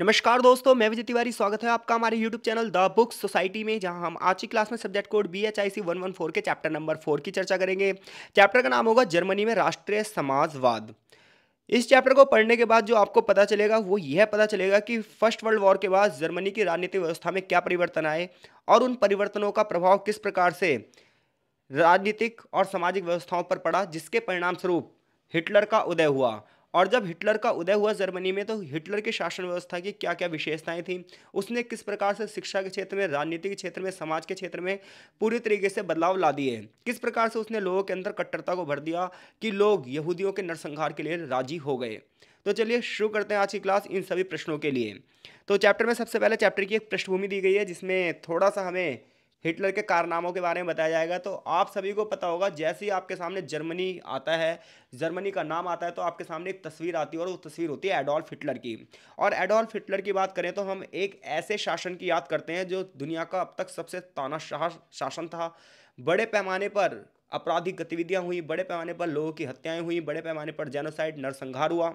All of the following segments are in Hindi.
नमस्कार दोस्तों मैं विजय तिवारी स्वागत है आपका हमारे YouTube channel the book society में जहां हम आज की क्लास में subject code B H I C one one four के चैप्टर नंबर फोर की चर्चा करेंगे चैप्टर का नाम होगा जर्मनी में राष्ट्रीय समाजवाद इस चैप्टर को पढ़ने के बाद जो आपको पता चलेगा वो यह पता चलेगा कि फर्स्ट वर्ल्ड वॉर के बाद जर्मनी की राजनीतिक व्यवस्था में क्या परिवर्तन आए और उन परिवर्तनों का प्रभाव किस प्रकार से राजनीतिक और सामाजिक व्यवस्थाओं पर पड़ा जिसके परिणामस्वरूप हिटलर का उदय हुआ और जब हिटलर का उदय हुआ जर्मनी में तो हिटलर की शासन व्यवस्था की क्या क्या विशेषताएं थीं उसने किस प्रकार से शिक्षा के क्षेत्र में राजनीति के क्षेत्र में समाज के क्षेत्र में पूरी तरीके से बदलाव ला दिए किस प्रकार से उसने लोगों के अंदर कट्टरता को भर दिया कि लोग यहूदियों के नरसंहार के लिए राजी हो गए तो चलिए शुरू करते हैं आज की क्लास इन सभी प्रश्नों के लिए तो चैप्टर में सबसे पहले चैप्टर की एक पृष्ठभूमि दी गई है जिसमें थोड़ा सा हमें हिटलर के कारनामों के बारे में बताया जाएगा तो आप सभी को पता होगा जैसे ही आपके सामने जर्मनी आता है जर्मनी का नाम आता है तो आपके सामने एक तस्वीर आती है और वो तस्वीर होती है एडोल्फ हिटलर की और एडोल्फ हिटलर की बात करें तो हम एक ऐसे शासन की याद करते हैं जो दुनिया का अब तक सबसे तानाशाह शासन था बड़े पैमाने पर आपराधिक गतिविधियाँ हुई बड़े पैमाने पर लोगों की हत्याएं हुई बड़े पैमाने पर जेनोसाइड नरसंहार हुआ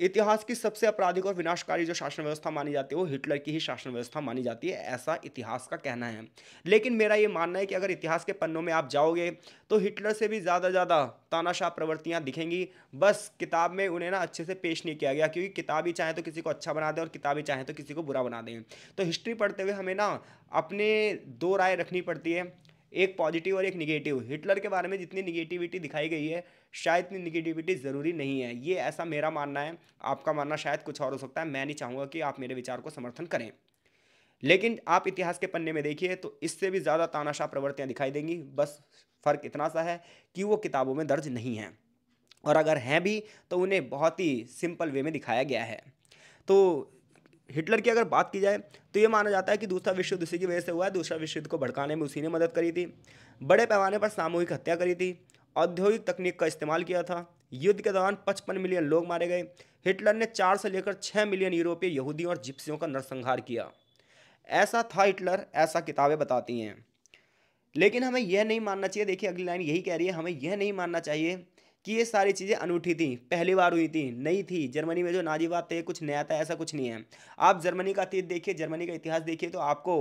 इतिहास की सबसे आपराधिक और विनाशकारी जो शासन व्यवस्था मानी जाती है वो हिटलर की ही शासन व्यवस्था मानी जाती है ऐसा इतिहास का कहना है लेकिन मेरा ये मानना है कि अगर इतिहास के पन्नों में आप जाओगे तो हिटलर से भी ज़्यादा ज़्यादा तानाशाह प्रवृत्तियाँ दिखेंगी बस किताब में उन्हें ना अच्छे से पेश नहीं किया गया क्योंकि किताब ही चाहें तो किसी को अच्छा बना दें और किताब ही तो किसी को बुरा बना दें तो हिस्ट्री पढ़ते हुए हमें ना अपने दो राय रखनी पड़ती है एक पॉजिटिव और एक निगेटिव हिटलर के बारे में जितनी निगेटिविटी दिखाई गई है शायद इतनी निगेटिविटी ज़रूरी नहीं है ये ऐसा मेरा मानना है आपका मानना शायद कुछ और हो सकता है मैं नहीं चाहूँगा कि आप मेरे विचार को समर्थन करें लेकिन आप इतिहास के पन्ने में देखिए तो इससे भी ज़्यादा तानाशाह प्रवृत्तियाँ दिखाई देंगी बस फ़र्क इतना सा है कि वो किताबों में दर्ज नहीं हैं और अगर हैं भी तो उन्हें बहुत ही सिंपल वे में दिखाया गया है तो हिटलर की अगर बात की जाए तो ये माना जाता है कि दूसरा विश्व युद्ध उसी की वजह से हुआ है दूसरा विश्व युद्ध को भड़काने में उसी ने मदद करी थी बड़े पैमाने पर सामूहिक हत्या करी थी औद्योगिक तकनीक का इस्तेमाल किया था युद्ध के दौरान पचपन मिलियन लोग मारे गए हिटलर ने चार से लेकर छः मिलियन यूरोपीय यहूदियों और जिप्सियों का नरसंहार किया ऐसा था हिटलर ऐसा किताबें बताती हैं लेकिन हमें यह नहीं मानना चाहिए देखिए अगली लाइन यही कह रही है हमें यह नहीं मानना चाहिए कि ये सारी चीज़ें अनूठी थी पहली बार हुई थी नई थी जर्मनी में जो नाजीवाद थे कुछ नया था ऐसा कुछ नहीं है आप जर्मनी का अतीत देखिए जर्मनी का इतिहास देखिए तो आपको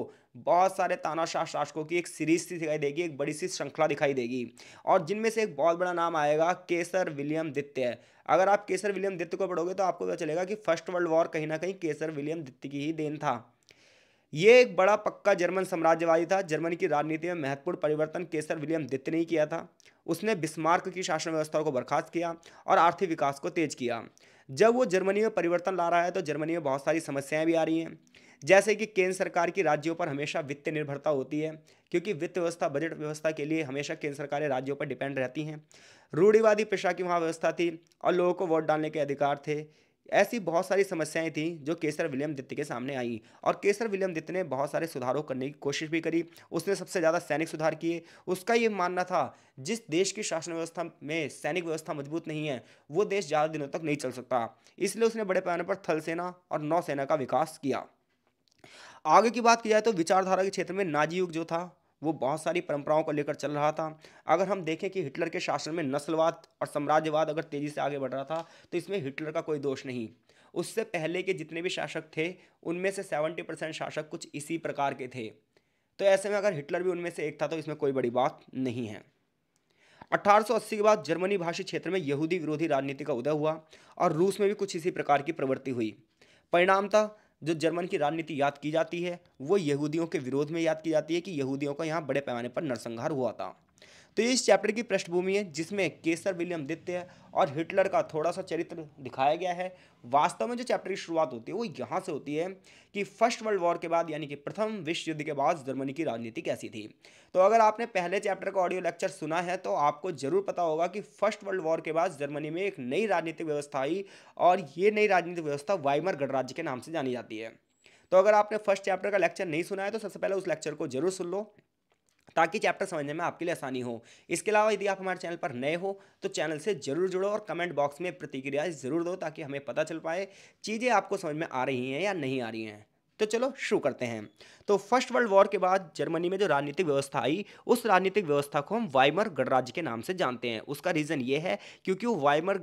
बहुत सारे तानाशाह शासकों की एक सीरीज सी दिखाई देगी एक बड़ी सी श्रृंखला दिखाई देगी और जिनमें से एक बहुत बड़ा नाम आएगा केसर विलियम दित्य अगर आप केसर विलियम दित्य को पढ़ोगे तो आपको पता चलेगा कि फर्स्ट वर्ल्ड वॉर कहीं ना कहीं केसर विलियम दित्य की ही देन था ये एक बड़ा पक्का जर्मन साम्राज्यवादी था जर्मनी की राजनीति में महत्वपूर्ण परिवर्तन केसर विलियम दित्य ने किया था उसने बिस्मार्क की शासन व्यवस्था को बर्खास्त किया और आर्थिक विकास को तेज किया जब वो जर्मनी में परिवर्तन ला रहा है तो जर्मनी में बहुत सारी समस्याएं भी आ रही हैं जैसे कि केंद्र सरकार की राज्यों पर हमेशा वित्त निर्भरता होती है क्योंकि वित्त व्यवस्था बजट व्यवस्था के लिए हमेशा केंद्र सरकारें राज्यों पर डिपेंड रहती हैं रूढ़िवादी पेशा की वहाँ व्यवस्था थी और लोगों को वोट डालने के अधिकार थे ऐसी बहुत सारी समस्याएं थीं जो केसर विलियम दित्य के सामने आई और केसर विलियम दित्य ने बहुत सारे सुधारों करने की कोशिश भी करी उसने सबसे ज़्यादा सैनिक सुधार किए उसका ये मानना था जिस देश की शासन व्यवस्था में सैनिक व्यवस्था मजबूत नहीं है वो देश ज़्यादा दिनों तक नहीं चल सकता इसलिए उसने बड़े पैमाने पर थल सेना और नौसेना का विकास किया आगे की बात की जाए तो विचारधारा के क्षेत्र में नाजी युग जो था वो बहुत सारी परंपराओं को लेकर चल रहा था अगर हम देखें कि हिटलर के शासन में नस्लवाद और साम्राज्यवाद अगर तेज़ी से आगे बढ़ रहा था तो इसमें हिटलर का कोई दोष नहीं उससे पहले के जितने भी शासक थे उनमें से सेवेंटी परसेंट शासक कुछ इसी प्रकार के थे तो ऐसे में अगर हिटलर भी उनमें से एक था तो इसमें कोई बड़ी बात नहीं है 1880 के बाद जर्मनी भाषी क्षेत्र में यहूदी विरोधी राजनीति का उदय हुआ और रूस में भी कुछ इसी प्रकार की प्रवृत्ति हुई परिणामतः जो जर्मन की राजनीति याद की जाती है वो यहूदियों के विरोध में याद की जाती है कि यहूदियों का यहाँ बड़े पैमाने पर नरसंहार हुआ था तो इस चैप्टर की पृष्ठभूमि है जिसमें केसर विलियम दित्य और हिटलर का थोड़ा सा चरित्र दिखाया गया है वास्तव में जो चैप्टर की शुरुआत होती है वो यहाँ से होती है कि फर्स्ट वर्ल्ड वॉर के बाद यानी कि प्रथम विश्व युद्ध के बाद जर्मनी की राजनीति कैसी थी तो अगर आपने पहले चैप्टर का ऑडियो लेक्चर सुना है तो आपको जरूर पता होगा कि फर्स्ट वर्ल्ड वॉर के बाद जर्मनी में एक नई राजनीतिक व्यवस्था आई और ये नई राजनीतिक व्यवस्था वाइमर गणराज्य के नाम से जानी जाती है तो अगर आपने फर्स्ट चैप्टर का लेक्चर नहीं सुना है तो सबसे पहले उस लेक्चर को जरूर सुन लो ताकि चैप्टर समझने में आपके लिए आसानी हो इसके अलावा यदि आप हमारे चैनल पर नए हो तो चैनल से जरूर जुड़ो और कमेंट बॉक्स में प्रतिक्रिया ज़रूर दो ताकि हमें पता चल पाए चीज़ें आपको समझ में आ रही हैं या नहीं आ रही हैं तो चलो शुरू करते हैं तो फर्स्ट वर्ल्ड वॉर के बाद जर्मनी में जो राजनीतिक व्यवस्था आई उस राजनीतिक व्यवस्था को हम वाइमर गणराज्य के नाम से जानते हैं उसका रीज़न ये है क्योंकि वो वाइमर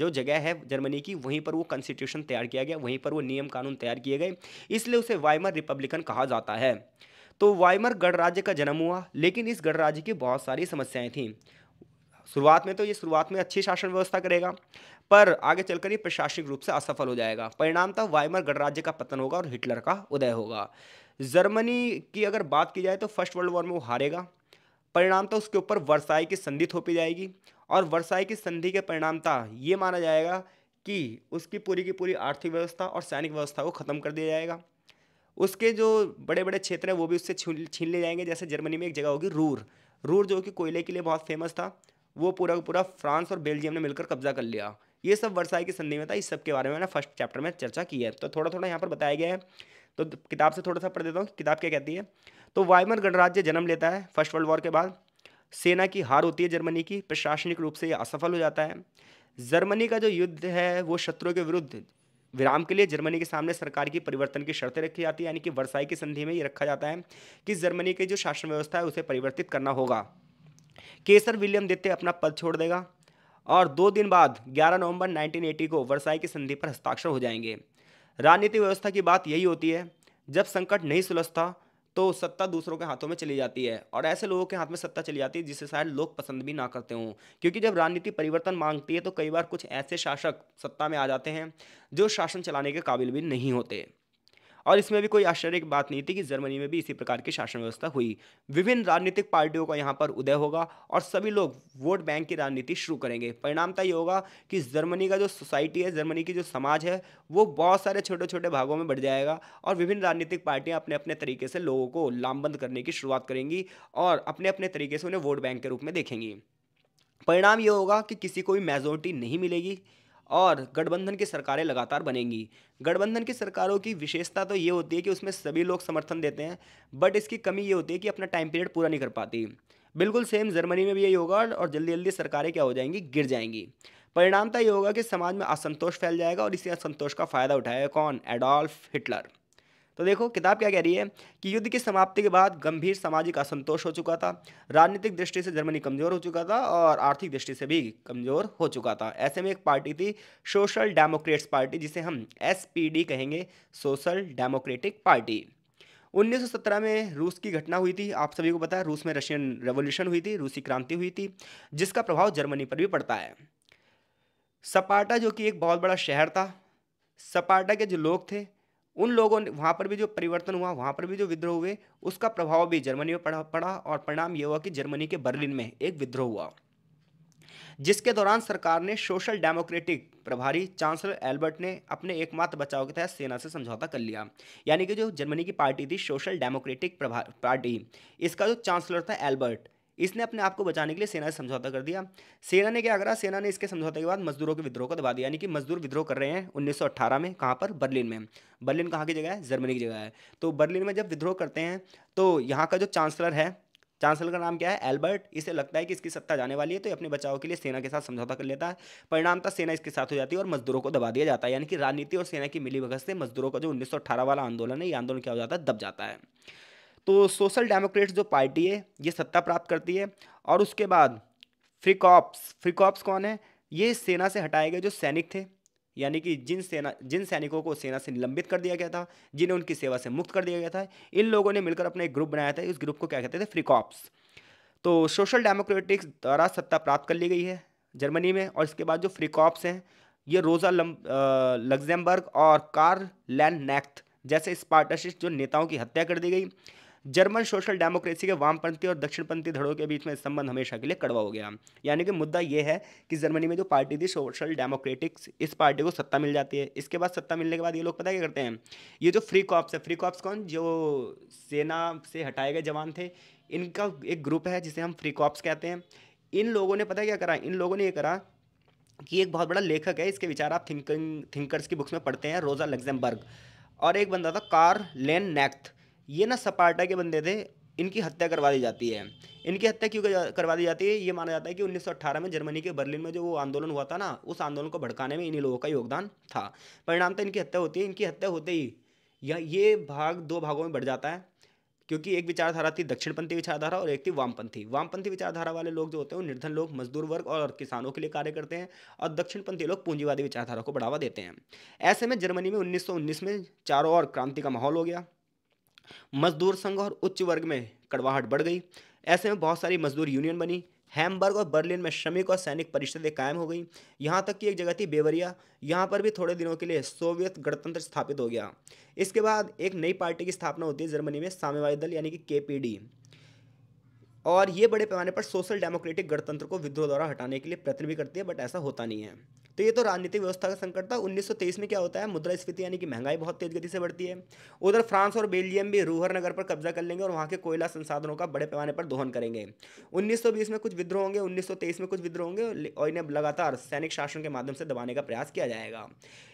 जो जगह है जर्मनी की वहीं पर वो कॉन्स्टिट्यूशन तैयार किया गया वहीं पर वो नियम कानून तैयार किए गए इसलिए उसे वाइमर रिपब्लिकन कहा जाता है तो वाइमर गणराज्य का जन्म हुआ लेकिन इस गणराज्य की बहुत सारी समस्याएं थीं शुरुआत में तो ये शुरुआत में अच्छी शासन व्यवस्था करेगा पर आगे चलकर ये प्रशासनिक रूप से असफल हो जाएगा परिणामतः वाइमर गणराज्य का पतन होगा और हिटलर का उदय होगा जर्मनी की अगर बात की जाए तो फर्स्ट वर्ल्ड वॉर में वो हारेगा परिणामतः उसके ऊपर वर्षाई की संधि थोपी जाएगी और वर्षाई की संधि के परिणामतः ये माना जाएगा कि उसकी पूरी की पूरी आर्थिक व्यवस्था और सैनिक व्यवस्था को ख़त्म कर दिया जाएगा उसके जो बड़े बड़े क्षेत्र हैं वो भी उससे छीन छीन ले जाएंगे जैसे जर्मनी में एक जगह होगी रूर रूर जो कि कोयले के लिए बहुत फेमस था वो पूरा का पूरा फ्रांस और बेल्जियम ने मिलकर कब्जा कर लिया ये सब वर्षाई की संधि में था इस सब के बारे में मैंने फर्स्ट चैप्टर में चर्चा की है तो थोड़ा थोड़ा यहाँ पर बताया गया है तो किताब से थोड़ा सा पढ़ देता हूँ किताब क्या कहती है तो वाइमर गणराज्य जन्म लेता है फर्स्ट वर्ल्ड वॉर के बाद सेना की हार होती है जर्मनी की प्रशासनिक रूप से यह असफल हो जाता है जर्मनी का जो युद्ध है वो शत्रु के विरुद्ध विराम के लिए जर्मनी के सामने सरकार की परिवर्तन की शर्तें रखी जाती है यानी कि वर्षाई की संधि में ये रखा जाता है कि जर्मनी की जो शासन व्यवस्था है उसे परिवर्तित करना होगा केसर विलियम देते अपना पद छोड़ देगा और दो दिन बाद 11 नवंबर 1980 को वर्षाई की संधि पर हस्ताक्षर हो जाएंगे राजनीतिक व्यवस्था की बात यही होती है जब संकट नहीं सुलझता तो सत्ता दूसरों के हाथों में चली जाती है और ऐसे लोगों के हाथ में सत्ता चली जाती है जिसे शायद लोग पसंद भी ना करते हों क्योंकि जब राजनीति परिवर्तन मांगती है तो कई बार कुछ ऐसे शासक सत्ता में आ जाते हैं जो शासन चलाने के काबिल भी नहीं होते और इसमें भी कोई आश्चर्य की बात नहीं थी कि जर्मनी में भी इसी प्रकार की शासन व्यवस्था हुई विभिन्न राजनीतिक पार्टियों का यहाँ पर उदय होगा और सभी लोग वोट बैंक की राजनीति शुरू करेंगे परिणामता ये होगा कि जर्मनी का जो सोसाइटी है जर्मनी की जो समाज है वो बहुत सारे छोटे छोटे भागों में बढ़ जाएगा और विभिन्न राजनीतिक पार्टियाँ अपने अपने तरीके से लोगों को लामबंद करने की शुरुआत करेंगी और अपने अपने तरीके से उन्हें वोट बैंक के रूप में देखेंगी परिणाम ये होगा कि किसी को भी मेजोरिटी नहीं मिलेगी और गठबंधन की सरकारें लगातार बनेंगी गठबंधन की सरकारों की विशेषता तो ये होती है कि उसमें सभी लोग समर्थन देते हैं बट इसकी कमी ये होती है कि अपना टाइम पीरियड पूरा नहीं कर पाती बिल्कुल सेम जर्मनी में भी यही होगा और जल्दी जल्दी सरकारें क्या हो जाएंगी गिर जाएंगी परिणामता तो ये होगा कि समाज में असंतोष फैल जाएगा और इसी असंतोष का फ़ायदा उठाएगा कौन एडोल्फ हिटलर तो देखो किताब क्या कह रही है कि युद्ध की समाप्ति के बाद गंभीर सामाजिक असंतोष हो चुका था राजनीतिक दृष्टि से जर्मनी कमज़ोर हो चुका था और आर्थिक दृष्टि से भी कमज़ोर हो चुका था ऐसे में एक पार्टी थी सोशल डेमोक्रेट्स पार्टी जिसे हम एस कहेंगे सोशल डेमोक्रेटिक पार्टी 1917 में रूस की घटना हुई थी आप सभी को पता है रूस में रशियन रेवोल्यूशन हुई थी रूसी क्रांति हुई थी जिसका प्रभाव जर्मनी पर भी पड़ता है सपाटा जो कि एक बहुत बड़ा शहर था सपाटा के जो लोग थे उन लोगों ने वहाँ पर भी जो परिवर्तन हुआ वहाँ पर भी जो विद्रोह हुए उसका प्रभाव भी जर्मनी में पड़ा पड़ा और परिणाम ये हुआ कि जर्मनी के बर्लिन में एक विद्रोह हुआ जिसके दौरान सरकार ने सोशल डेमोक्रेटिक प्रभारी चांसलर एल्बर्ट ने अपने एकमात्र बचाव के तहत सेना से समझौता कर लिया यानी कि जो जर्मनी की पार्टी थी सोशल डेमोक्रेटिक पार्टी इसका जो चांसलर था एल्बर्ट इसने अपने आप को बचाने के लिए सेना से समझौता कर दिया सेना ने क्या करा सेना ने इसके समझौते के बाद मजदूरों के विद्रोह को दबा दिया यानी कि मजदूर विद्रोह कर रहे हैं 1918 में कहाँ पर बर्लिन में बर्लिन कहाँ की जगह है जर्मनी की जगह है तो बर्लिन में जब विद्रोह करते हैं तो यहाँ का जो चांसलर है चांसलर का नाम क्या है एल्बर्ट इसे लगता है कि इसकी सत्ता जाने वाली है तो अपने बचाव के लिए सेना के साथ समझौता कर लेता है परिणाम परिणामतः सेना इसके साथ हो जाती है और मजदूरों को दबा दिया जाता है यानी कि राजनीति और सेना की मिली भगत से मजदूरों का जो 1918 वाला आंदोलन है ये आंदोलन क्या हो जाता है दब जाता है तो सोशल डेमोक्रेट्स जो पार्टी है ये सत्ता प्राप्त करती है और उसके बाद फ्रिकॉप्स फ्रिकॉप्स कौन है ये सेना से हटाए गए जो सैनिक थे यानी कि जिन सेना जिन सैनिकों को सेना से निलंबित कर दिया गया था जिन्हें उनकी सेवा से मुक्त कर दिया गया था इन लोगों ने मिलकर अपना एक ग्रुप बनाया था इस ग्रुप को क्या कहते थे फ्रिकॉप्स तो सोशल डेमोक्रेटिक्स द्वारा सत्ता प्राप्त कर ली गई है जर्मनी में और इसके बाद जो फ्रिकॉप्स हैं ये रोजा लग्जमबर्ग और कार लैंड नैक्थ जैसे स्पार्टासिस्ट जो नेताओं की हत्या कर दी गई जर्मन सोशल डेमोक्रेसी के वामपंथी और दक्षिणपंथी धड़ों के बीच में संबंध हमेशा के लिए कड़वा हो गया यानी कि मुद्दा यह है कि जर्मनी में जो पार्टी थी सोशल डेमोक्रेटिक्स इस पार्टी को सत्ता मिल जाती है इसके बाद सत्ता मिलने के बाद ये लोग पता क्या करते हैं ये जो फ्री कॉप्स है फ्री कॉप्स कौन जो सेना से हटाए गए जवान थे इनका एक ग्रुप है जिसे हम फ्री कॉप्स कहते हैं इन लोगों ने पता क्या करा इन लोगों ने ये करा कि एक बहुत बड़ा लेखक है इसके विचार आप थिंकिंग थिंकर्स की बुक्स में पढ़ते हैं रोज़ा लग्जमबर्ग और एक बंदा था कार लेन नेक्थ ये ना सपाटा के बंदे थे इनकी हत्या करवा दी जाती है इनकी हत्या क्यों करवा दी जाती है ये माना जाता है कि 1918 में जर्मनी के बर्लिन में जो वो आंदोलन हुआ था ना उस आंदोलन को भड़काने में इन्हीं लोगों का योगदान था परिणाम तो इनकी हत्या होती है इनकी हत्या होते ही या ये भाग दो भागों में बढ़ जाता है क्योंकि एक विचारधारा थी दक्षिणपंथी विचारधारा और एक थी वामपंथी वामपंथी विचारधारा वाले लोग जो होते हैं वो निर्धन लोग मजदूर वर्ग और किसानों के लिए कार्य करते हैं और दक्षिणपंथी लोग पूंजीवादी विचारधारा को बढ़ावा देते हैं ऐसे में जर्मनी में 1919 में चारों ओर क्रांति का माहौल हो गया मजदूर संघ और उच्च वर्ग में कड़वाहट बढ़ गई ऐसे में बहुत सारी मजदूर यूनियन बनी हैमबर्ग और बर्लिन में श्रमिक और सैनिक परिषदें कायम हो गई यहाँ तक कि एक जगह थी बेवरिया यहाँ पर भी थोड़े दिनों के लिए सोवियत गणतंत्र स्थापित हो गया इसके बाद एक नई पार्टी की स्थापना होती है जर्मनी में साम्यवादी दल यानी कि के और ये बड़े पैमाने पर सोशल डेमोक्रेटिक गणतंत्र को विद्रोह द्वारा हटाने के लिए प्रयत्न भी करती है बट ऐसा होता नहीं है तो ये तो राजनीतिक व्यवस्था का संकट था 1923 में क्या होता है मुद्रास्फीति यानी कि महंगाई बहुत तेज गति से बढ़ती है उधर फ्रांस और बेल्जियम भी रूहर नगर पर कब्जा कर लेंगे और वहाँ के कोयला संसाधनों का बड़े पैमाने पर दोहन करेंगे उन्नीस में कुछ विद्रोह होंगे उन्नीस में कुछ विद्रोह होंगे और इन्हें लगातार सैनिक शासन के माध्यम से दबाने का प्रयास किया जाएगा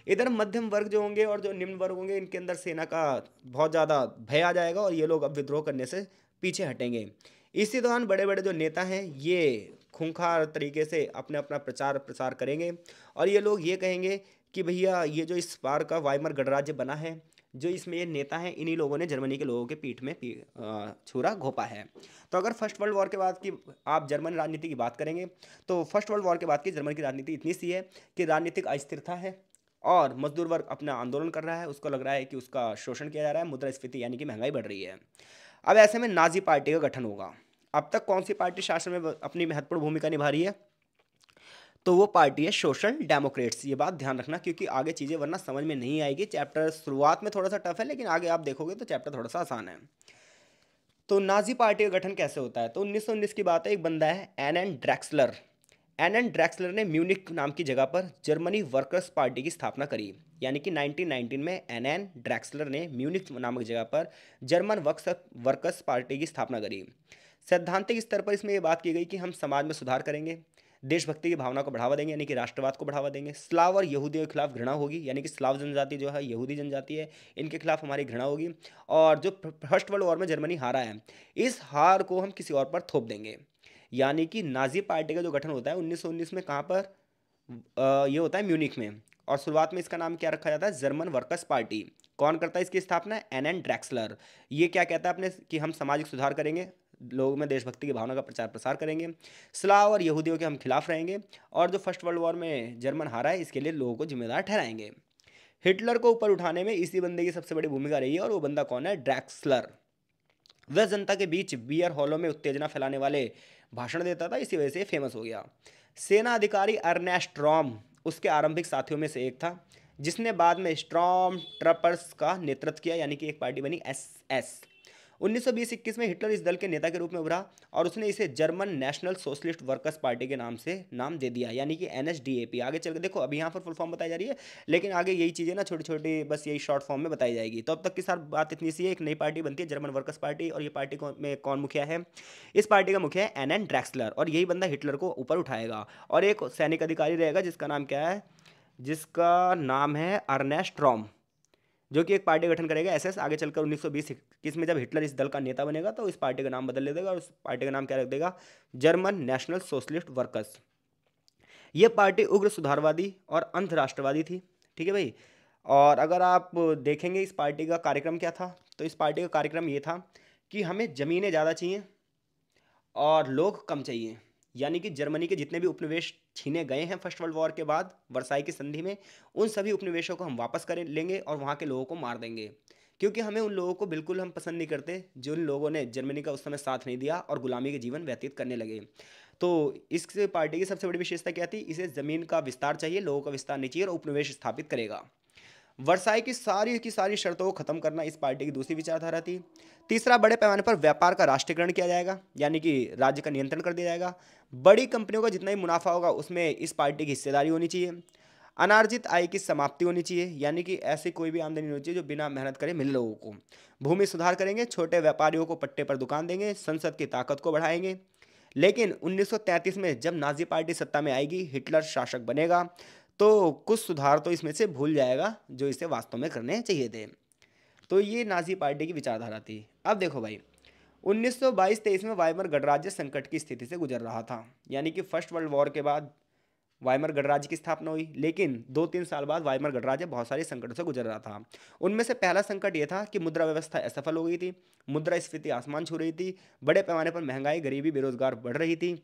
इधर मध्यम वर्ग जो होंगे और जो निम्न वर्ग होंगे इनके अंदर सेना का बहुत ज़्यादा भय आ जाएगा और ये लोग अब विद्रोह करने से पीछे हटेंगे इसी दौरान बड़े बड़े जो नेता हैं ये खूंखार तरीके से अपने अपना प्रचार प्रसार करेंगे और ये लोग ये कहेंगे कि भैया ये जो इस बार का वाइमर गणराज्य बना है जो इसमें ये नेता हैं इन्हीं लोगों ने जर्मनी के लोगों के पीठ में पी, छुरा घोपा है तो अगर फर्स्ट वर्ल्ड वॉर के बाद की आप जर्मन राजनीति की बात करेंगे तो फर्स्ट वर्ल्ड वॉर के बाद की जर्मन की राजनीति इतनी सी है कि राजनीतिक अस्थिरता है और मजदूर वर्ग अपना आंदोलन कर रहा है उसको लग रहा है कि उसका शोषण किया जा रहा है मुद्रास्फीति यानी कि महंगाई बढ़ रही है अब ऐसे में नाजी पार्टी का गठन होगा अब तक कौन सी पार्टी शासन में अपनी महत्वपूर्ण भूमिका निभा रही है तो वो पार्टी है सोशल डेमोक्रेट्स ये बात ध्यान रखना क्योंकि आगे चीज़ें वरना समझ में नहीं आएगी चैप्टर शुरुआत में थोड़ा सा टफ है लेकिन आगे आप देखोगे तो चैप्टर थोड़ा सा आसान है तो नाजी पार्टी का गठन कैसे होता है तो 1919 की बात है एक बंदा है N N Drexler N N Drexler ने म्यूनिक नाम की जगह पर जर्मनी वर्कर्स पार्टी की स्थापना करी यानी कि 1919 में एन एन ड्रैक्सलर ने म्यूनिक नामक जगह पर जर्मन वर्कर्स पार्टी की स्थापना करी सैद्धांतिक स्तर पर इसमें ये बात की गई कि हम समाज में सुधार करेंगे देशभक्ति की भावना को बढ़ावा देंगे यानी कि राष्ट्रवाद को बढ़ावा देंगे स्लाव और यहूदियों के खिलाफ घृणा होगी यानी कि स्लाव जनजाति जो है यहूदी जनजाति है इनके खिलाफ हमारी घृणा होगी और जो फर्स्ट वर्ल्ड वॉर में जर्मनी हारा है इस हार को हम किसी और पर थोप देंगे यानी कि नाजी पार्टी का जो गठन होता है उन्नीस में कहाँ पर यह होता है म्यूनिक में और शुरुआत में इसका नाम क्या रखा जाता है जर्मन वर्कर्स पार्टी कौन करता है इसकी स्थापना एन एन ड्रैक्सलर ये क्या कहता है अपने कि हम सामाजिक सुधार करेंगे लोगों में देशभक्ति की भावना का प्रचार प्रसार करेंगे सलाह और यहूदियों के हम खिलाफ रहेंगे और जो फर्स्ट वर्ल्ड वॉर में जर्मन हारा है इसके लिए लोगों को जिम्मेदार ठहराएंगे हिटलर को ऊपर उठाने में इसी बंदे की सबसे बड़ी भूमिका रही है और वो बंदा कौन है ड्रैक्सलर वह जनता के बीच बियर हॉलों में उत्तेजना फैलाने वाले भाषण देता था इसी वजह से फेमस हो गया सेना अधिकारी अर्नेस्ट रॉम उसके आरंभिक साथियों में से एक था जिसने बाद में स्ट्रॉम ट्रपर्स का नेतृत्व किया यानी कि एक पार्टी बनी एस एस उन्नीस सौ में हिटलर इस दल के नेता के रूप में उभरा और उसने इसे German national socialist workers party के नाम से नाम दे दिया यानी कि एन आगे चल के देखो अभी यहाँ पर फुल फॉर्म बताई जा रही है लेकिन आगे यही चीज़ें ना छोटी छोटी बस यही शॉर्ट फॉर्म में बताई जाएगी तो अब तक की सार बात इतनी सी है एक नई पार्टी बनती है जर्मन वर्कर्स पार्टी और ये पार्टी में कौन मुखिया है इस पार्टी का मुखिया है एन एन ड्रैक्सलर और यही बंदा हिटलर को ऊपर उठाएगा और एक सैनिक अधिकारी रहेगा जिसका नाम क्या है जिसका नाम है अर्नेस्ट रॉम जो कि एक पार्टी गठन करेगा एसएस आगे चलकर 1920 इसमें जब हिटलर इस दल का नेता बनेगा तो इस पार्टी का नाम बदल ले देगा और उस पार्टी का नाम क्या रख देगा जर्मन नेशनल सोशलिस्ट वर्कर्स ये पार्टी उग्र सुधारवादी और अंतर्राष्ट्रवादी थी ठीक है भाई और अगर आप देखेंगे इस पार्टी का कार्यक्रम क्या था तो इस पार्टी का कार्यक्रम ये था कि हमें ज़मीनें ज़्यादा चाहिए और लोग कम चाहिए यानी कि जर्मनी के जितने भी उपनिवेश छीने गए हैं फर्स्ट वर्ल्ड वॉर के बाद वर्साई की संधि में उन सभी उपनिवेशों को हम वापस कर लेंगे और वहाँ के लोगों को मार देंगे क्योंकि हमें उन लोगों को बिल्कुल हम पसंद नहीं करते जिन लोगों ने जर्मनी का उस समय साथ नहीं दिया और गुलामी के जीवन व्यतीत करने लगे तो इस पार्टी की सबसे बड़ी विशेषता क्या थी इसे ज़मीन का विस्तार चाहिए लोगों का विस्तार नहीं चाहिए और उपनिवेश स्थापित करेगा वर्षाई की सारी की सारी शर्तों को खत्म करना इस पार्टी की दूसरी विचारधारा थी तीसरा बड़े पैमाने पर व्यापार का राष्ट्रीयकरण किया जाएगा यानी कि राज्य का नियंत्रण कर दिया जाएगा बड़ी कंपनियों का जितना ही मुनाफा होगा उसमें इस पार्टी की हिस्सेदारी होनी चाहिए अनार्जित आय की समाप्ति होनी चाहिए यानी कि ऐसी कोई भी आमदनी होनी चाहिए जो बिना मेहनत करे मिले लोगों को भूमि सुधार करेंगे छोटे व्यापारियों को पट्टे पर दुकान देंगे संसद की ताकत को बढ़ाएंगे लेकिन 1933 में जब नाजी पार्टी सत्ता में आएगी हिटलर शासक बनेगा तो कुछ सुधार तो इसमें से भूल जाएगा जो इसे वास्तव में करने चाहिए थे तो ये नाजी पार्टी की विचारधारा थी अब देखो भाई 1922-23 में वाइमर गणराज्य संकट की स्थिति से गुजर रहा था यानी कि फर्स्ट वर्ल्ड वॉर के बाद वाइमर गणराज्य की स्थापना हुई लेकिन दो तीन साल बाद वाइमर गणराज्य बहुत सारे संकटों से गुजर रहा था उनमें से पहला संकट यह था कि मुद्रा व्यवस्था असफल हो गई थी मुद्रा स्फीति आसमान छू रही थी बड़े पैमाने पर महंगाई गरीबी बेरोजगार बढ़ रही थी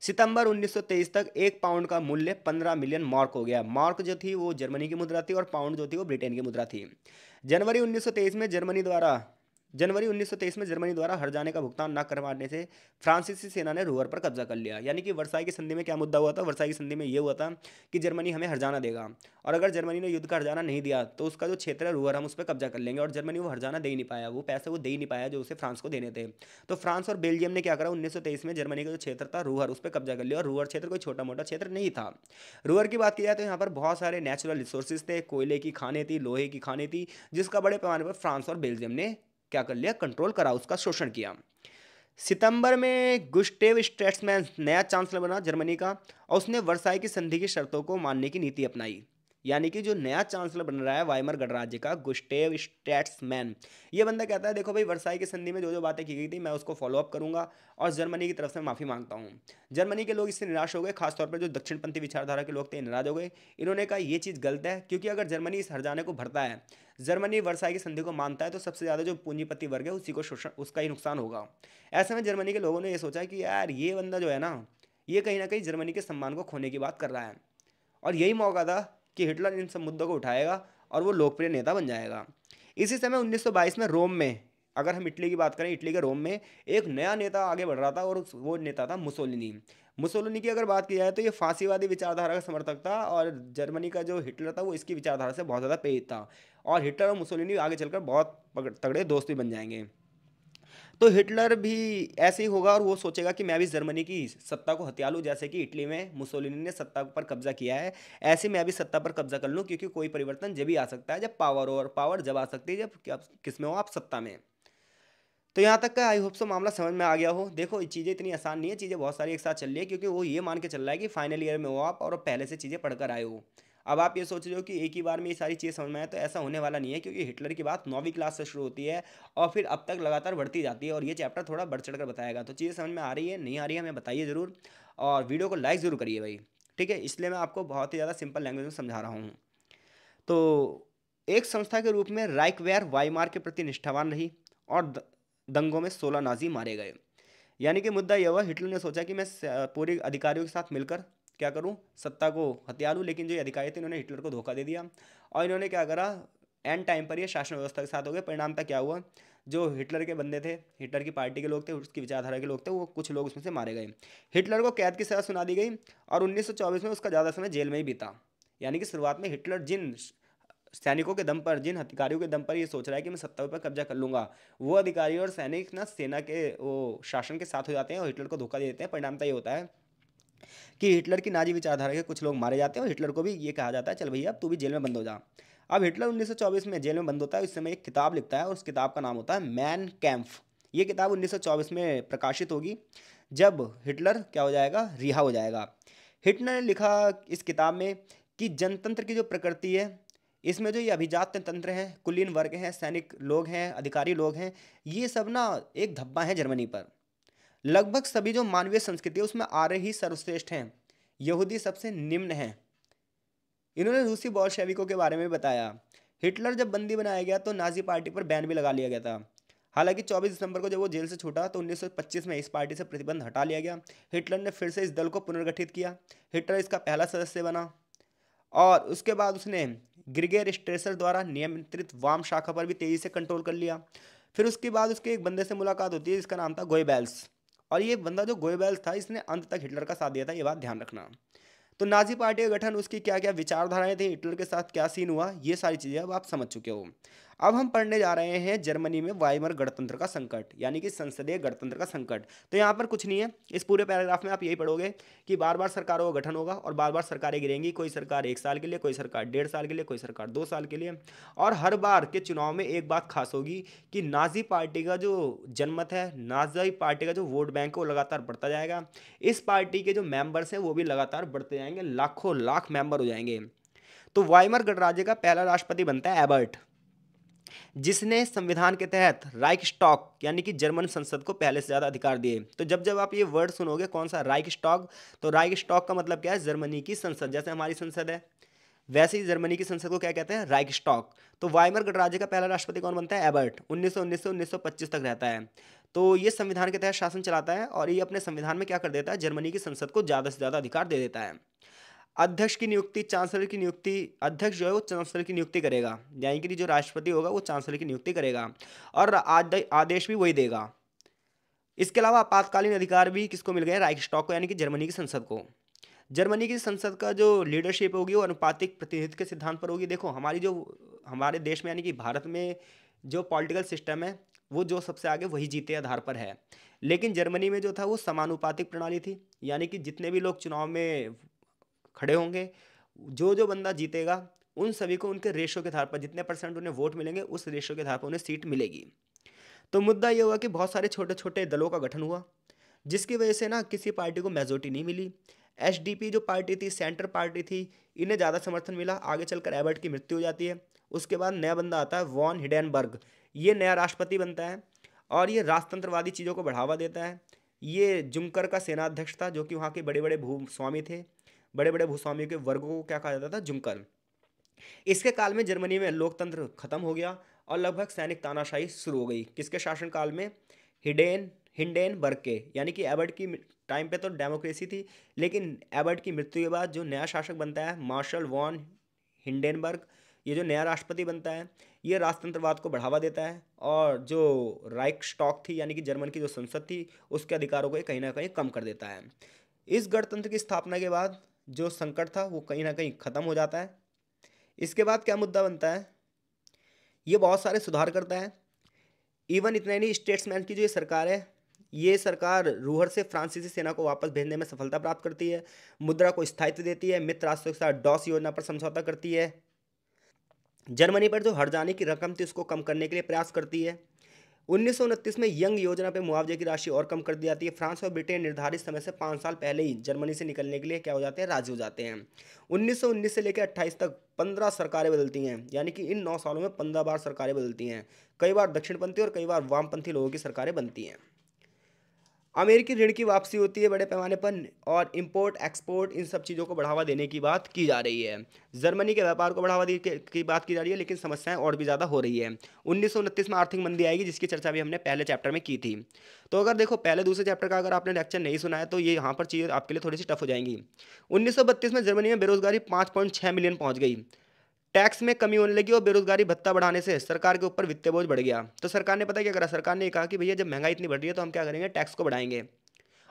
सितंबर 1923 तक एक पाउंड का मूल्य 15 मिलियन मार्क हो गया मार्क जो थी वो जर्मनी की मुद्रा थी और पाउंड जो थी वो ब्रिटेन की मुद्रा थी जनवरी 1923 में जर्मनी द्वारा जनवरी 1923 में जर्मनी द्वारा हर जाने का भुगतान न करवाने से फ्रांसीसी सेना ने रूवर पर कब्जा कर लिया यानी कि वर्षाई की संधि में क्या मुद्दा हुआ था वर्षाई की संधि में यह हुआ था कि जर्मनी हमें हरजाना देगा और अगर जर्मनी ने युद्ध का हरजाना नहीं दिया तो उसका जो क्षेत्र है रूवर हम उस पर कब्जा कर लेंगे और जर्मनी वो हरजाना दे ही नहीं पाया वो पैसे वो दे ही नहीं पाया जो उसे फ्रांस को देने थे तो फ्रांस और बेल्जियम ने क्या करा उन्नीस में जर्मनी का जो क्षेत्र था रूहर उस पर कब्जा कर लिया और रूहर क्षेत्र कोई छोटा मोटा क्षेत्र नहीं था रूहर की बात की जाए तो यहाँ पर बहुत सारे नेचुरल रिसोर्सेज थे कोयले की खाने थी लोहे की खाने थी जिसका बड़े पैमाने पर फ्रांस और बेल्जियम ने क्या कर लिया कंट्रोल करा उसका शोषण किया सितंबर में गुस्टेव स्टेट्समैन नया चांसलर बना जर्मनी का और उसने वर्साई की संधि की शर्तों को मानने की नीति अपनाई यानी कि जो नया चांसलर बन रहा है वाइमर गणराज्य का गुस्टेव स्टेट्समैन ये बंदा कहता है देखो भाई वर्साई की संधि में जो जो बातें की गई थी मैं उसको फॉलोअप करूंगा और जर्मनी की तरफ से माफ़ी मांगता हूँ जर्मनी के लोग इससे निराश हो गए खासतौर पर जो दक्षिणपंथी विचारधारा के लोग थे नाराज हो गए इन्होंने कहा यह चीज़ गलत है क्योंकि अगर जर्मनी इस हरजाने को भरता है जर्मनी वर्षाई की संधि को मानता है तो सबसे ज़्यादा जो पूंजीपति वर्ग है उसी को शोषण उसका ही नुकसान होगा ऐसे में जर्मनी के लोगों ने यह सोचा कि यार ये बंदा जो है ना ये कहीं ना कहीं जर्मनी के सम्मान को खोने की बात कर रहा है और यही मौका था कि हिटलर इन सब मुद्दों को उठाएगा और वो लोकप्रिय नेता बन जाएगा इसी समय 1922 में रोम में अगर हम इटली की बात करें इटली के रोम में एक नया नेता आगे बढ़ रहा था और वो नेता था मुसोलिनी मुसोलिनी की अगर बात की जाए तो ये फांसीवादी विचारधारा का समर्थक था और जर्मनी का जो हिटलर था वो इसकी विचारधारा से बहुत ज़्यादा पेज था और हिटलर और मुसोलिनी आगे चलकर बहुत तगड़े दोस्त भी बन जाएंगे तो हिटलर भी ऐसे ही होगा और वो सोचेगा कि मैं भी जर्मनी की सत्ता को हत्या लूँ जैसे कि इटली में मुसोलिनी ने सत्ता पर कब्जा किया है ऐसे मैं भी सत्ता पर कब्जा कर लूँ क्योंकि कोई परिवर्तन जब ही आ सकता है जब पावर और पावर जब आ सकती है जब किस में हो आप सत्ता में तो यहाँ तक का आई होप सो मामला समझ में आ गया हो देखो चीज़ें इतनी आसान नहीं है चीज़ें बहुत सारी एक साथ चल रही है क्योंकि वो ये मान के चल रहा है कि फाइनल ईयर में हो आप और पहले से चीज़ें पढ़कर आए हो अब आप ये सोच रहे हो कि एक ही बार में ये सारी चीज़ समझ में आए तो ऐसा होने वाला नहीं है क्योंकि हिटलर की बात नौवीं क्लास से शुरू होती है और फिर अब तक लगातार बढ़ती जाती है और ये चैप्टर थोड़ा बढ़ चढ़ बताएगा तो चीज़ें समझ में आ रही है नहीं आ रही है हमें बताइए ज़रूर और वीडियो को लाइक ज़रूर करिए भाई ठीक है इसलिए मैं आपको बहुत ही ज़्यादा सिंपल लैंग्वेज में समझा रहा हूँ तो एक संस्था के रूप में राइकवेयर वाईमार के प्रति निष्ठावान रही और दंगों में सोलह नाजी मारे गए यानी कि मुद्दा यह हुआ हिटलर ने सोचा कि मैं पूरे अधिकारियों के साथ मिलकर क्या करूँ सत्ता को हथियार लूँ लेकिन जो अधिकारी थे इन्होंने हिटलर को धोखा दे दिया और इन्होंने क्या करा एंड टाइम पर ये शासन व्यवस्था के साथ हो गए परिणाम तक क्या हुआ जो हिटलर के बंदे थे हिटलर की पार्टी के लोग थे उसकी विचारधारा के लोग थे वो कुछ लोग उसमें से मारे गए हिटलर को कैद की सजा सुना दी गई और 1924 में उसका ज़्यादा समय जेल में ही बीता यानी कि शुरुआत में हिटलर जिन सैनिकों के दम पर जिन अधिकारियों के दम पर ये सोच रहा है कि मैं सत्ता पर कब्जा कर लूँगा वो अधिकारी और सैनिक ना सेना के वो शासन के साथ हो जाते हैं और हिटलर को धोखा दे देते हैं परिणाम तो ये होता है कि हिटलर की नाजी विचारधारा के कुछ लोग मारे जाते हैं और हिटलर को भी ये कहा जाता है चल भैया अब तू भी जेल में बंद हो जा अब हिटलर 1924 में जेल में बंद होता है उस समय एक किताब लिखता है और उस किताब का नाम होता है मैन कैम्फ ये किताब 1924 में प्रकाशित होगी जब हिटलर क्या हो जाएगा रिहा हो जाएगा हिटलर ने लिखा इस किताब में कि जनतंत्र की जो प्रकृति है इसमें जो ये अभिजात तंत्र हैं कुलीन वर्ग हैं सैनिक लोग हैं अधिकारी लोग हैं ये सब ना एक धब्बा है जर्मनी पर लगभग सभी जो मानवीय संस्कृति है उसमें आर्य ही सर्वश्रेष्ठ हैं यहूदी सबसे निम्न हैं इन्होंने रूसी बॉल्शेविकों के बारे में बताया हिटलर जब बंदी बनाया गया तो नाजी पार्टी पर बैन भी लगा लिया गया था हालांकि 24 दिसंबर को जब वो जेल से छूटा तो 1925 में इस पार्टी से प्रतिबंध हटा लिया गया हिटलर ने फिर से इस दल को पुनर्गठित किया हिटलर इसका पहला सदस्य बना और उसके बाद उसने ग्रिगेर स्ट्रेसर द्वारा नियंत्रित वाम शाखा पर भी तेज़ी से कंट्रोल कर लिया फिर उसके बाद उसके एक बंदे से मुलाकात होती है जिसका नाम था गोयबैल्स और ये बंदा जो गोयबैल था इसने अंत तक हिटलर का साथ दिया था ये बात ध्यान रखना तो नाजी पार्टी का गठन उसकी क्या क्या विचारधाराएं थी हिटलर के साथ क्या सीन हुआ ये सारी चीज़ें अब आप समझ चुके हो अब हम पढ़ने जा रहे हैं जर्मनी में वाइमर गणतंत्र का संकट यानी कि संसदीय गणतंत्र का संकट तो यहाँ पर कुछ नहीं है इस पूरे पैराग्राफ में आप यही पढ़ोगे कि बार बार सरकारों का गठन होगा और बार बार सरकारें गिरेंगी कोई सरकार एक साल के लिए कोई सरकार डेढ़ साल के लिए कोई सरकार दो साल के लिए और हर बार के चुनाव में एक बात खास होगी कि नाजी पार्टी का जो जनमत है नाजी पार्टी का जो वोट बैंक है वो लगातार बढ़ता जाएगा इस पार्टी के जो मेम्बर्स हैं वो भी लगातार बढ़ते जाएंगे लाखों लाख मेंबर हो जाएंगे तो वाइमर गणराज्य का पहला राष्ट्रपति बनता है एबर्ट जिसने संविधान के तहत राइक स्टॉक यानी कि जर्मन संसद को पहले से ज़्यादा अधिकार दिए तो जब जब आप ये वर्ड सुनोगे कौन सा राइक स्टॉक तो राइक स्टॉक का मतलब क्या है जर्मनी की संसद जैसे हमारी संसद है वैसे ही जर्मनी की संसद को क्या कहते हैं राइक स्टॉक तो वाइमर गणराज्य का पहला राष्ट्रपति कौन बनता है एबर्ट उन्नीस सौ उन्नीस सौ उन्नीस सौ पच्चीस तक रहता है तो ये संविधान के तहत शासन चलाता है और ये अपने संविधान में क्या कर देता है जर्मनी की संसद को ज़्यादा से ज़्यादा अधिकार दे देता है अध्यक्ष की नियुक्ति चांसलर की नियुक्ति अध्यक्ष जो है वो चांसलर की नियुक्ति करेगा यानी कि जो राष्ट्रपति होगा वो चांसलर की नियुक्ति करेगा और आदेश भी वही देगा इसके अलावा आपातकालीन अधिकार भी किसको मिल गए राइखस्टॉक को यानी कि जर्मनी की संसद को जर्मनी की संसद का जो लीडरशिप होगी वो अनुपातिक प्रतिनिधित्व के सिद्धांत पर होगी देखो हमारी जो हमारे देश में यानी कि भारत में जो पॉलिटिकल सिस्टम है वो जो सबसे आगे वही जीते आधार पर है लेकिन जर्मनी में जो था वो समानुपातिक प्रणाली थी यानी कि जितने भी लोग चुनाव में खड़े होंगे जो जो बंदा जीतेगा उन सभी को उनके रेशो के आधार पर जितने परसेंट उन्हें वोट मिलेंगे उस रेशो के आधार पर उन्हें सीट मिलेगी तो मुद्दा यह हुआ कि बहुत सारे छोटे छोटे दलों का गठन हुआ जिसकी वजह से ना किसी पार्टी को मेजोरिटी नहीं मिली एस जो पार्टी थी सेंटर पार्टी थी इन्हें ज़्यादा समर्थन मिला आगे चलकर एबर्ट की मृत्यु हो जाती है उसके बाद नया बंदा आता है वॉन हिडेनबर्ग ये नया राष्ट्रपति बनता है और ये राजतंत्रवादी चीज़ों को बढ़ावा देता है ये जुंकर का सेनाध्यक्ष था जो कि वहाँ के बड़े बड़े भूस्वामी थे बड़े बड़े भूस्वामियों के वर्गों को क्या कहा जाता था जुमकर इसके काल में जर्मनी में लोकतंत्र खत्म हो गया और लगभग सैनिक तानाशाही शुरू हो गई किसके शासनकाल में हिडेन हिंडेन बर्ग के यानी कि एबर्ट की टाइम पे तो डेमोक्रेसी थी लेकिन एबर्ट की मृत्यु के बाद जो नया शासक बनता है मार्शल वॉन हिंडेनबर्ग ये जो नया राष्ट्रपति बनता है ये राजतंत्रवाद को बढ़ावा देता है और जो राइक स्टॉक थी यानी कि जर्मन की जो संसद थी उसके अधिकारों को कहीं ना कहीं कम कर देता है इस गणतंत्र की स्थापना के बाद जो संकट था वो कहीं ना कहीं ख़त्म हो जाता है इसके बाद क्या मुद्दा बनता है ये बहुत सारे सुधार करता है इवन इतने नहीं स्टेट्समैन की जो ये सरकार है ये सरकार रूहर से फ्रांसीसी सेना को वापस भेजने में सफलता प्राप्त करती है मुद्रा को स्थायित्व देती है मित्र राष्ट्रों के साथ डॉस योजना पर समझौता करती है जर्मनी पर जो हर जाने की रकम थी उसको कम करने के लिए प्रयास करती है उन्नीस में यंग योजना पर मुआवजे की राशि और कम कर दी जाती है फ्रांस और ब्रिटेन निर्धारित समय से पाँच साल पहले ही जर्मनी से निकलने के लिए क्या हो जाते हैं राजी हो जाते हैं उन्नीस से लेकर अट्ठाईस तक पंद्रह सरकारें बदलती हैं यानी कि इन नौ सालों में पंद्रह बार सरकारें बदलती हैं कई बार दक्षिणपंथी और कई बार वामपंथी लोगों की सरकारें बनती हैं अमेरिकी ऋण की वापसी होती है बड़े पैमाने पर और इंपोर्ट एक्सपोर्ट इन सब चीज़ों को बढ़ावा देने की बात की जा रही है जर्मनी के व्यापार को बढ़ावा देने की बात की जा रही है लेकिन समस्याएं और भी ज़्यादा हो रही है उन्नीस में आर्थिक मंदी आएगी जिसकी चर्चा भी हमने पहले चैप्टर में की थी तो अगर देखो पहले दूसरे चैप्टर का अगर आपने लेक्चर नहीं सुना है तो ये यहाँ पर चीज़ें आपके लिए थोड़ी सी टफ हो जाएंगी उन्नीस में जर्मनी में बेरोजगारी पाँच मिलियन पहुँच गई टैक्स में कमी होने लगी और बेरोजगारी भत्ता बढ़ाने से सरकार के ऊपर वित्तीय बोझ बढ़ गया तो सरकार ने पता क्या करा सरकार ने कहा कि भैया जब महंगाई इतनी बढ़ रही है तो हम क्या करेंगे टैक्स को बढ़ाएंगे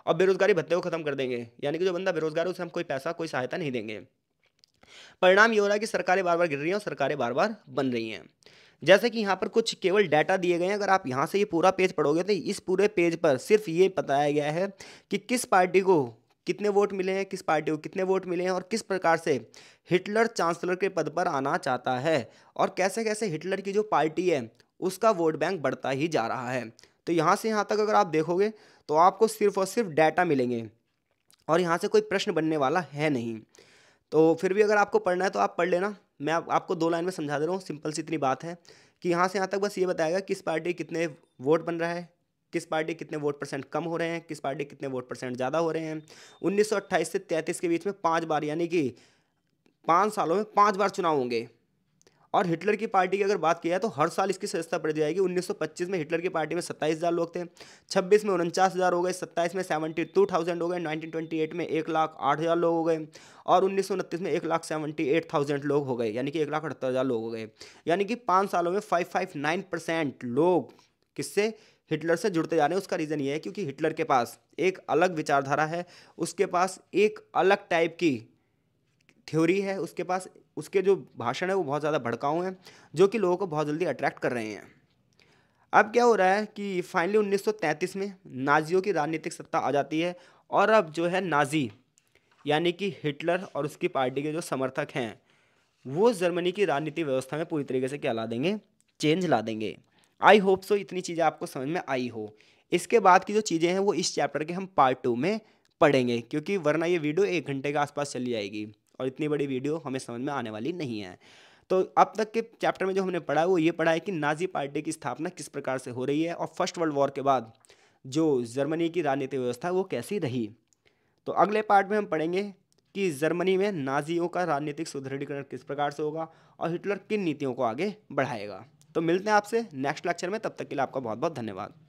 और बेरोजगारी भत्ते को खत्म कर देंगे यानी कि जो बंदा बेरोजगार है उसे हम कोई पैसा कोई सहायता नहीं देंगे परिणाम ये हो रहा है कि सरकारें बार बार गिर रही हैं और सरकारें बार बार बन रही हैं जैसे कि यहाँ पर कुछ केवल डाटा दिए गए हैं अगर आप यहाँ से ये पूरा पेज पढ़ोगे तो इस पूरे पेज पर सिर्फ ये बताया गया है कि किस पार्टी को कितने वोट मिले हैं किस पार्टी को कितने वोट मिले हैं और किस प्रकार से हिटलर चांसलर के पद पर आना चाहता है और कैसे कैसे हिटलर की जो पार्टी है उसका वोट बैंक बढ़ता ही जा रहा है तो यहाँ से यहाँ तक अगर आप देखोगे तो आपको सिर्फ और सिर्फ डाटा मिलेंगे और यहाँ से कोई प्रश्न बनने वाला है नहीं तो फिर भी अगर आपको पढ़ना है तो आप पढ़ लेना मैं आप, आपको दो लाइन में समझा दे रहा हूँ सिंपल सी इतनी बात है कि यहाँ से यहाँ तक बस ये बताएगा किस पार्टी कितने वोट बन रहा है किस पार्टी कितने वोट परसेंट कम हो रहे हैं किस पार्टी कितने वोट परसेंट ज़्यादा हो रहे हैं उन्नीस से तैंतीस के बीच में पाँच बार यानी कि पाँच सालों में पाँच बार चुनाव होंगे और हिटलर की पार्टी की अगर बात किया तो हर साल इसकी सदस्यता बढ़ जाएगी 1925 में हिटलर की पार्टी में सत्ताईस हज़ार लोग थे 26 में उनचास हज़ार हो गए 27 में सेवेंटी टू थाउजेंड हो गए 1928 में एक लाख आठ हज़ार लोग हो गए और उन्नीस में एक लाख सेवेंटी एट थाउजेंड लोग हो गए यानी कि एक लाख अठहत्तर हज़ार लोग हो गए यानी कि पाँच सालों में फाइव फाइव नाइन परसेंट लोग किससे हिटलर से जुड़ते जा रहे हैं उसका रीज़न ये है क्योंकि हिटलर के पास एक अलग विचारधारा है उसके पास एक अलग टाइप की थ्योरी है उसके पास उसके जो भाषण है वो बहुत ज़्यादा भड़काऊ हैं जो कि लोगों को बहुत जल्दी अट्रैक्ट कर रहे हैं अब क्या हो रहा है कि फाइनली 1933 में नाजियों की राजनीतिक सत्ता आ जाती है और अब जो है नाजी यानी कि हिटलर और उसकी पार्टी के जो समर्थक हैं वो जर्मनी की राजनीति व्यवस्था में पूरी तरीके से क्या ला देंगे चेंज ला देंगे आई होप सो इतनी चीज़ें आपको समझ में आई हो इसके बाद की जो चीज़ें हैं वो इस चैप्टर के हम पार्ट टू में पढ़ेंगे क्योंकि वरना ये वीडियो एक घंटे के आसपास चली जाएगी और इतनी बड़ी वीडियो हमें समझ में आने वाली नहीं है तो अब तक के चैप्टर में जो हमने पढ़ा है वो ये पढ़ा है कि नाजी पार्टी की स्थापना किस प्रकार से हो रही है और फर्स्ट वर्ल्ड वॉर के बाद जो जर्मनी की राजनीतिक व्यवस्था वो कैसी रही तो अगले पार्ट में हम पढ़ेंगे कि जर्मनी में नाजियों का राजनीतिक सुदृढ़ीकरण किस प्रकार से होगा और हिटलर किन नीतियों को आगे बढ़ाएगा तो मिलते हैं आपसे नेक्स्ट लेक्चर में तब तक के लिए आपका बहुत बहुत धन्यवाद